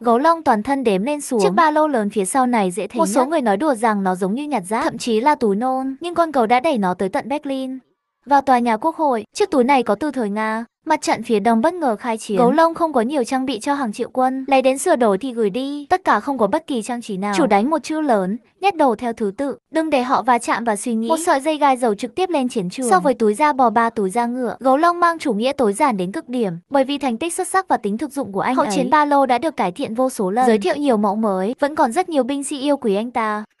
Gấu long toàn thân đếm lên xuống. Chiếc ba lô lớn phía sau này dễ thấy Một nhất. số người nói đùa rằng nó giống như nhặt rác, thậm chí là túi nôn. Nhưng con gấu đã đẩy nó tới tận Berlin. Vào tòa nhà quốc hội, chiếc túi này có từ thời Nga. Mặt trận phía đông bất ngờ khai chiến. Gấu Long không có nhiều trang bị cho hàng triệu quân, lấy đến sửa đổi thì gửi đi, tất cả không có bất kỳ trang trí nào. Chủ đánh một chữ lớn, nhét đầu theo thứ tự, đừng để họ va chạm và suy nghĩ. Một sợi dây gai dầu trực tiếp lên chiến trường. So với túi da bò ba túi da ngựa, Gấu Long mang chủ nghĩa tối giản đến cực điểm, bởi vì thành tích xuất sắc và tính thực dụng của anh Hậu ấy. chiến ba lô đã được cải thiện vô số lần, giới thiệu nhiều mẫu mới, vẫn còn rất nhiều binh sĩ yêu quý anh ta.